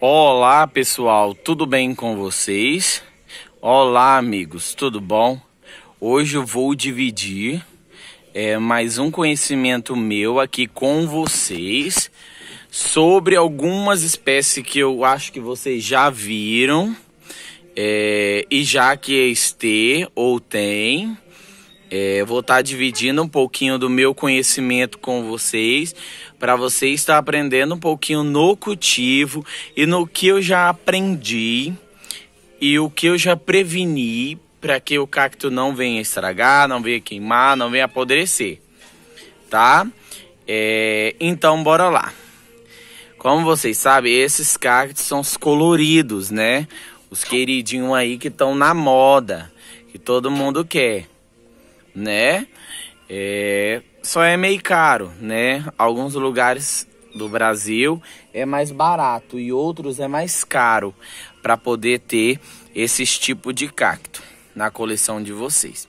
Olá pessoal, tudo bem com vocês? Olá amigos, tudo bom? Hoje eu vou dividir é, mais um conhecimento meu aqui com vocês sobre algumas espécies que eu acho que vocês já viram é, e já que é este ou tem é, vou estar tá dividindo um pouquinho do meu conhecimento com vocês, para você estar aprendendo um pouquinho no cultivo e no que eu já aprendi e o que eu já preveni para que o cacto não venha estragar, não venha queimar, não venha apodrecer, tá? É, então bora lá. Como vocês sabem, esses cactos são os coloridos, né? Os queridinhos aí que estão na moda, que todo mundo quer né? É, só é meio caro, né? Alguns lugares do Brasil é mais barato e outros é mais caro para poder ter esses tipo de cacto na coleção de vocês.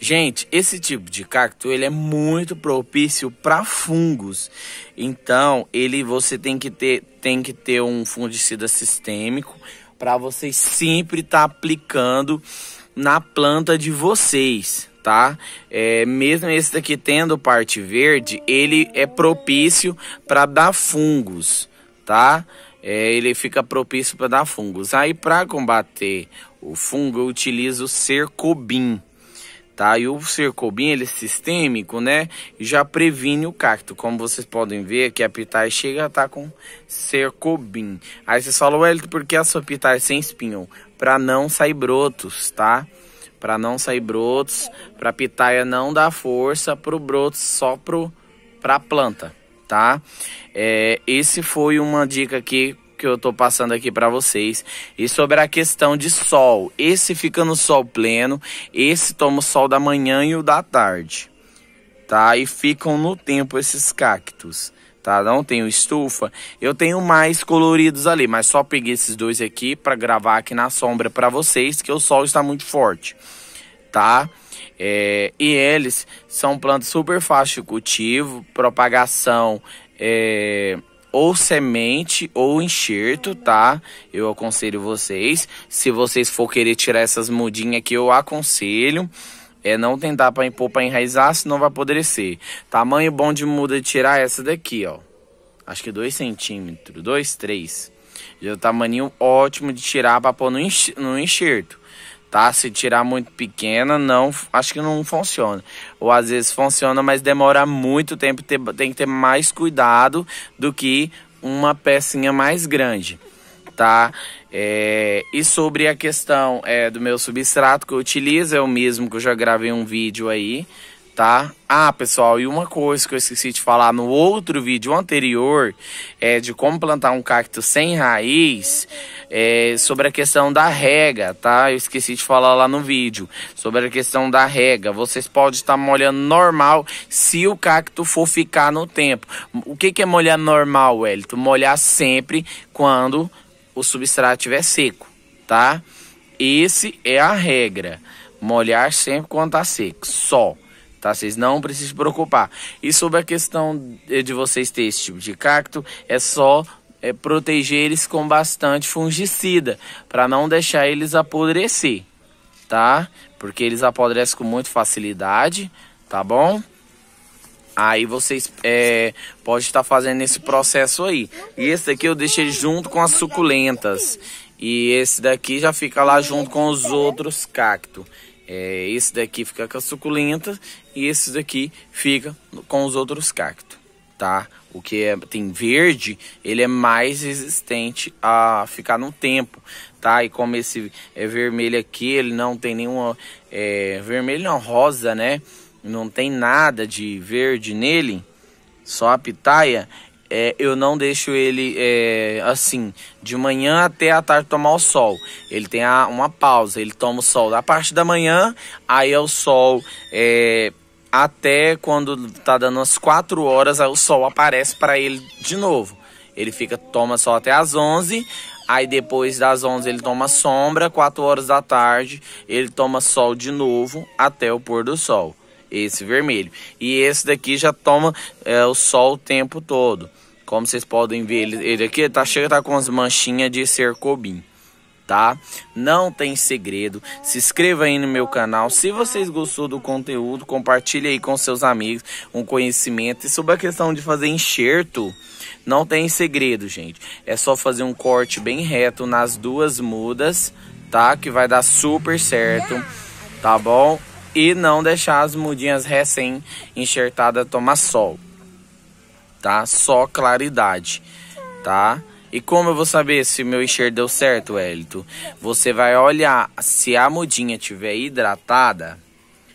Gente, esse tipo de cacto ele é muito propício para fungos. Então, ele você tem que ter tem que ter um fungicida sistêmico para vocês sempre estar tá aplicando na planta de vocês, tá? É, mesmo esse daqui tendo parte verde, ele é propício para dar fungos, tá? É, ele fica propício para dar fungos. Aí para combater o fungo, eu utilizo o cercobim. Tá? E o cercobim, ele é sistêmico, né? Já previne o cacto. Como vocês podem ver, que a pitar chega a tá com cercobim. Aí vocês falam, Wellington, por que a sua pitar é sem espinho? Para não sair brotos, tá? para não sair brotos, para a pitaia não dar força, para broto só para pra planta, tá? É, esse foi uma dica aqui que eu tô passando aqui para vocês. E sobre a questão de sol, esse fica no sol pleno, esse toma o sol da manhã e o da tarde tá? E ficam no tempo esses cactos, tá? Não tenho estufa. Eu tenho mais coloridos ali, mas só peguei esses dois aqui para gravar aqui na sombra para vocês, que o sol está muito forte, tá? É, e eles são plantas super fácil de cultivo, propagação é, ou semente ou enxerto, tá? Eu aconselho vocês. Se vocês for querer tirar essas mudinhas aqui, eu aconselho. É não tentar para impor para enraizar, senão vai apodrecer. Tamanho bom de muda de tirar é essa daqui, ó. Acho que 2 centímetros, 2, 3. Já é tá o tamanho ótimo de tirar para pôr no, enx no enxerto tá? Se tirar muito pequena, não, acho que não funciona. Ou às vezes funciona, mas demora muito tempo, ter, tem que ter mais cuidado do que uma pecinha mais grande tá? É, e sobre a questão é, do meu substrato que eu utilizo, é o mesmo que eu já gravei um vídeo aí, tá? Ah, pessoal, e uma coisa que eu esqueci de falar no outro vídeo anterior é de como plantar um cacto sem raiz, é, sobre a questão da rega, tá? Eu esqueci de falar lá no vídeo sobre a questão da rega. Vocês podem estar molhando normal se o cacto for ficar no tempo. O que, que é molhar normal, Wellington? Molhar sempre quando o substrato estiver seco, tá? Esse é a regra. Molhar sempre quando tá seco, só. Tá? Vocês não precisam se preocupar. E sobre a questão de vocês terem esse tipo de cacto, é só é, proteger eles com bastante fungicida, para não deixar eles apodrecer, tá? Porque eles apodrecem com muita facilidade, tá bom? Aí vocês é, pode estar fazendo esse processo aí. E esse daqui eu deixei junto com as suculentas. E esse daqui já fica lá junto com os outros cactos. É, esse daqui fica com as suculentas e esse daqui fica com os outros cactos, tá? O que é, tem verde, ele é mais resistente a ficar no tempo, tá? E como esse é vermelho aqui, ele não tem nenhuma... É, vermelho não, rosa, né? não tem nada de verde nele, só a pitaia, é, eu não deixo ele é, assim, de manhã até a tarde tomar o sol. Ele tem a, uma pausa, ele toma o sol da parte da manhã, aí é o sol é, até quando tá dando as 4 horas, o sol aparece para ele de novo. Ele fica, toma sol até as 11, aí depois das 11 ele toma sombra, 4 horas da tarde ele toma sol de novo até o pôr do sol esse vermelho. E esse daqui já toma é, o sol o tempo todo. Como vocês podem ver, ele, ele aqui tá, chega tá com as manchinhas de cercobim tá? Não tem segredo. Se inscreva aí no meu canal. Se vocês gostou do conteúdo, compartilhe aí com seus amigos um conhecimento. E sobre a questão de fazer enxerto, não tem segredo, gente. É só fazer um corte bem reto nas duas mudas, tá? Que vai dar super certo, tá bom? e não deixar as mudinhas recém enxertadas tomar sol, tá? Só claridade, tá? E como eu vou saber se meu enxerto deu certo, Elito? Você vai olhar se a mudinha tiver hidratada.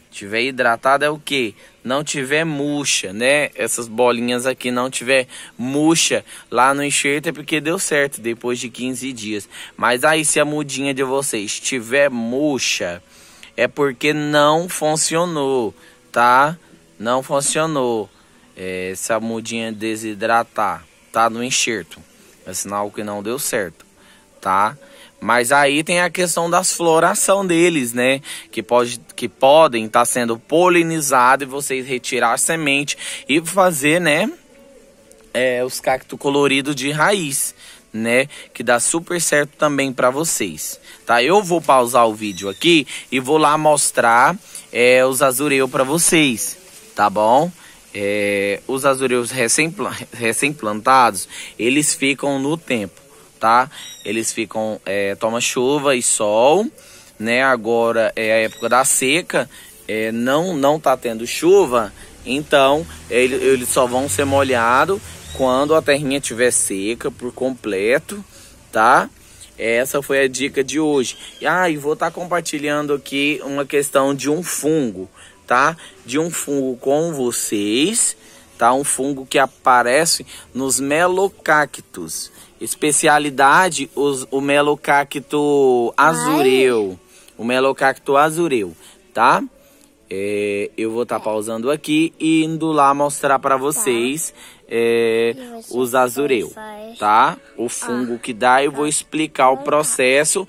Tiver hidratada é o que? Não tiver murcha, né? Essas bolinhas aqui não tiver murcha lá no enxerto é porque deu certo depois de 15 dias. Mas aí se a mudinha de vocês tiver murcha, é porque não funcionou, tá? Não funcionou. É, mudinha desidratar, tá no enxerto. É sinal que não deu certo, tá? Mas aí tem a questão das floração deles, né? Que, pode, que podem estar tá sendo polinizado e vocês retirar a semente e fazer, né? É, os cactos coloridos de raiz né? Que dá super certo também para vocês, tá? Eu vou pausar o vídeo aqui e vou lá mostrar é, os azureu para vocês, tá bom? É, os azureus recém-plantados, eles ficam no tempo, tá? Eles ficam, é, toma chuva e sol, né? Agora é a época da seca, é, não, não tá tendo chuva, então ele, eles só vão ser molhados quando a terrinha estiver seca por completo, tá? Essa foi a dica de hoje. E ah, vou estar tá compartilhando aqui uma questão de um fungo, tá? De um fungo com vocês, tá? Um fungo que aparece nos melocactos. Especialidade os, o melocacto azureu. Ai. O melocacto azureu, tá? É, eu vou estar tá pausando aqui e indo lá mostrar para tá. vocês é, os azureu, tá? O fungo que dá, eu vou ah, explicar o então tá. processo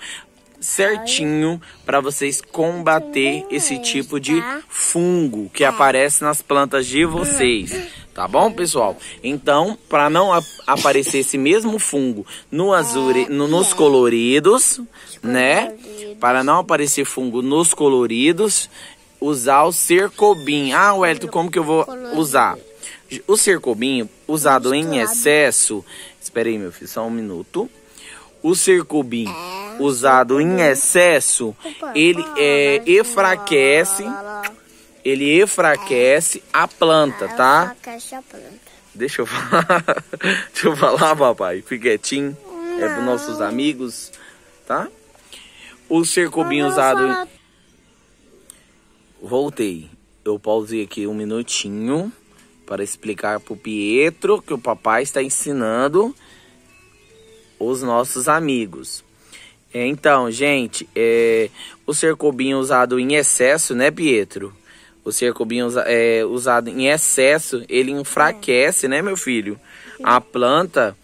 certinho para vocês combater então é esse tipo de tá? fungo que aparece nas plantas de vocês. Tá bom, hum. pessoal? Então, para não ap aparecer esse mesmo fungo no azure, ah, no, nos coloridos, né? Para não aparecer fungo nos coloridos, usar o cercobim. Ah, Wellington, como que eu vou usar? O cercobim, usado em excesso... Espera aí, meu filho, só um minuto. O cercobim, é. usado em excesso, ele é, enfraquece... Ele enfraquece a planta, tá? Enfraquece a planta. Deixa eu falar. Deixa eu falar, papai. Fique quietinho. É dos nossos amigos, tá? O cercobim usado... Voltei. Eu pausei aqui um minutinho para explicar para o Pietro que o papai está ensinando os nossos amigos. Então, gente, é, o cercobinho usado em excesso, né, Pietro? O cercobinho usa, é, usado em excesso, ele enfraquece, é. né, meu filho? A planta.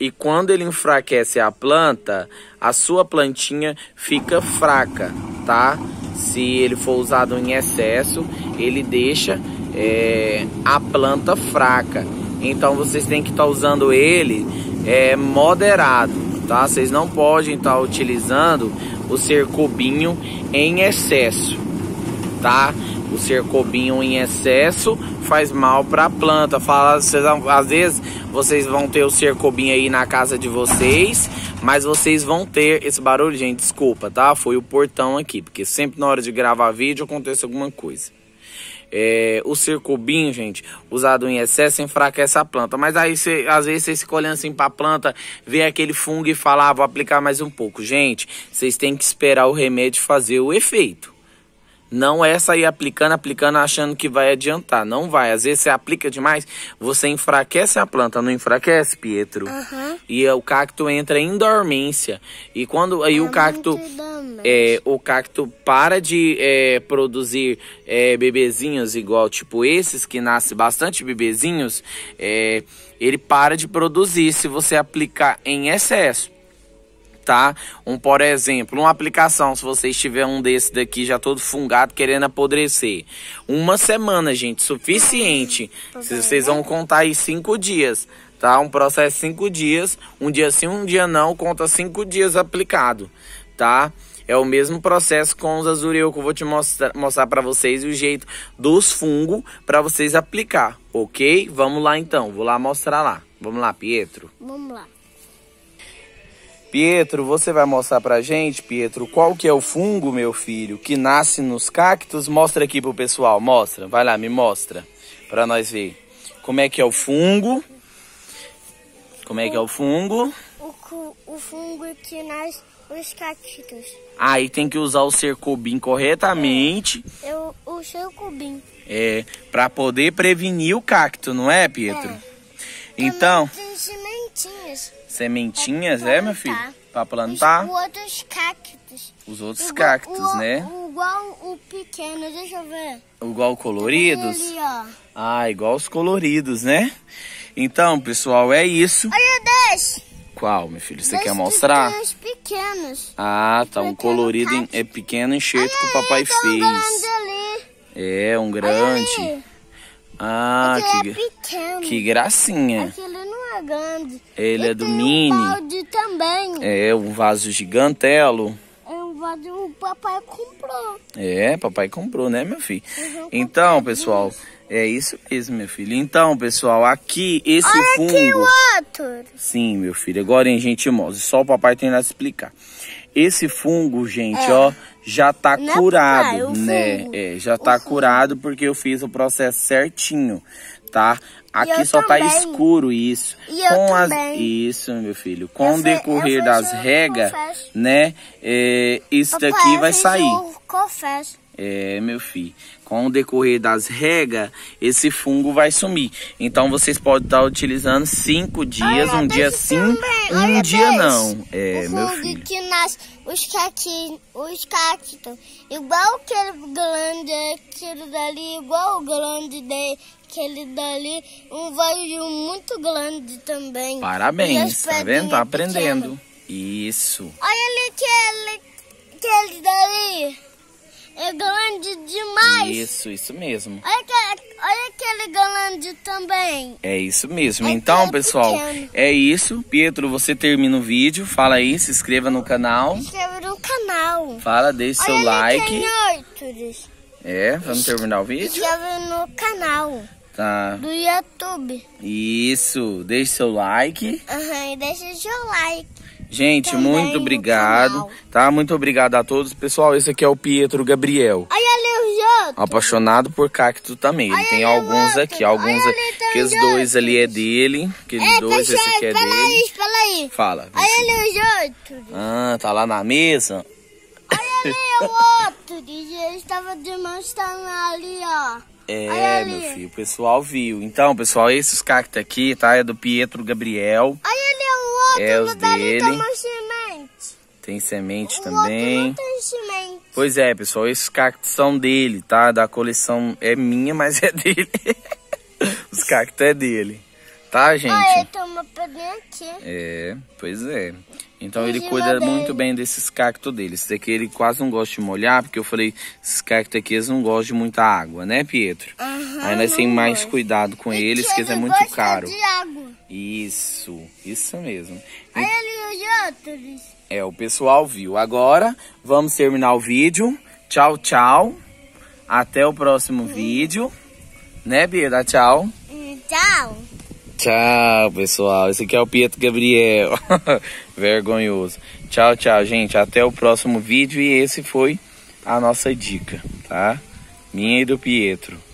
E quando ele enfraquece a planta, a sua plantinha fica fraca, tá? se ele for usado em excesso, ele deixa é, a planta fraca. Então vocês têm que estar tá usando ele é, moderado, tá? Vocês não podem estar tá utilizando o ser cubinho em excesso, tá? o cercobinho em excesso faz mal para a planta. Fala, vocês, às vezes vocês vão ter o cercobinho aí na casa de vocês, mas vocês vão ter esse barulho, gente. Desculpa, tá? Foi o portão aqui, porque sempre na hora de gravar vídeo acontece alguma coisa. É, o cercobinho, gente, usado em excesso enfraquece a planta. Mas aí, cê, às vezes, vocês ficam olhando assim a planta, vê aquele fungo e fala, ah, vou aplicar mais um pouco. Gente, vocês têm que esperar o remédio fazer o efeito. Não é sair aplicando, aplicando, achando que vai adiantar. Não vai. Às vezes você aplica demais, você enfraquece a planta, não enfraquece, Pietro? Uhum. E é, o cacto entra em dormência. E quando aí é o cacto. É, o cacto para de é, produzir é, bebezinhos igual tipo esses, que nasce bastante bebezinhos. É, ele para de produzir se você aplicar em excesso tá? Um, por exemplo, uma aplicação, se vocês tiverem um desse daqui já todo fungado, querendo apodrecer. Uma semana, gente, suficiente. Vocês vão contar aí cinco dias, tá? Um processo cinco dias, um dia sim, um dia não, conta cinco dias aplicado, tá? É o mesmo processo com os azureu que eu vou te mostrar, mostrar para vocês o jeito dos fungos para vocês aplicar, ok? Vamos lá então, vou lá mostrar lá. Vamos lá, Pietro. Vamos lá. Pietro, você vai mostrar pra gente, Pietro, qual que é o fungo, meu filho, que nasce nos cactos? Mostra aqui pro pessoal, mostra. Vai lá, me mostra para nós ver. Como é que é o fungo? Como é que é o fungo? O, o, o fungo é que nasce nos cactos. Aí ah, tem que usar o cercobim corretamente. É, eu, o cercobim. É, para poder prevenir o cacto, não é, Pietro? É. Então, Sementinhas, é, meu filho? Pra plantar. Os outros cactos. Os outros igual, cactos, o, né? Igual o pequeno, deixa eu ver. Igual coloridos? Ele, Ah, igual os coloridos, né? Então, pessoal, é isso. Olha Qual, meu filho? Você quer mostrar? Os pequenos. Ah, tá. Um colorido em, é pequeno enxerto Olha que o papai tá fez. Um é, um grande. Ah, que, é que gracinha. Aquilo grande. Ele e é do mini. Um balde também. É, um é vaso gigantelo. É um vaso que o papai comprou. É, papai comprou, né, meu filho? Uhum. então, pessoal, é isso mesmo, meu filho. Então, pessoal, aqui esse Olha fungo. Aqui outro. Sim, meu filho. Agora, em gente, mose. Só o papai tem a explicar. Esse fungo, gente, é. ó, já tá Não é curado, é pai, né? É, já tá curado porque eu fiz o processo certinho tá? Aqui só tá também. tá escuro isso. E com as isso, meu filho. Com eu o decorrer das regras, né? É, isso Papai, daqui vai sair. É, meu filho. Com o decorrer das regras, esse fungo vai sumir. Então vocês podem estar tá utilizando cinco dias, Olha, um dia sim, também. um Olha, dia Deus. não. É, o meu filho. que nasce os cactos, os igual aquele grande, aquele dali, igual o grande dele aquele dali, um vazio muito grande também. Parabéns, tá vendo? Tá aprendendo. Isso. Olha ali aquele, aquele dali. É grande demais. Isso, isso mesmo. Olha, aquele, olha aquele grande também. É isso mesmo. Então, é então, pessoal, pequeno. é isso. Pietro, você termina o vídeo. Fala aí, se inscreva no canal. Se inscreva no canal. Fala, deixe olha seu é like. Canal, é, vamos terminar o vídeo? Se inscreva no canal. Tá. Do YouTube. Isso. Deixe seu like. Aham, uhum, deixa seu like. Gente, Também muito obrigado, tá? Muito obrigado a todos. Pessoal, esse aqui é o Pietro Gabriel. Olha ali os outros. Apaixonado por cacto também. Ele tem alguns outro. aqui, alguns Olha ali, Aqueles dois ali é dele. Aqueles dois, esse aqui é fala dele. Aí, fala aí. Fala. Olha ali os outros. Ah, tá lá na mesa? Olha ali é o outro. Ele estava demonstrando ali, ó. É, meu filho, o pessoal viu. Então, pessoal, esses cactos aqui, tá? É do Pietro Gabriel. Olha ali, é o outro é o dele. Tem semente. Tem semente também. tem semente. Pois é, pessoal, esses cactos são dele, tá? Da coleção é minha, mas é dele. Os cactos é dele. Tá, gente? Ah, eu tô uma aqui. É, pois é. Então ele cuida muito bem desses cactos dele. Esse daqui ele quase não gosta de molhar, porque eu falei, esses cactos aqui eles não gostam de muita água, né, Pietro? Uhum, Aí nós temos mais cuidado com e eles, que eles é muito caro. De água. Isso, isso mesmo. Aí ele e... os É, o pessoal viu. Agora vamos terminar o vídeo. Tchau, tchau. Até o próximo uhum. vídeo. Né, Pietro? Tchau. Hum, tchau. Tchau, pessoal. Esse aqui é o Pietro Gabriel. vergonhoso. Tchau, tchau, gente. Até o próximo vídeo. E esse foi a nossa dica, tá? Minha e do Pietro.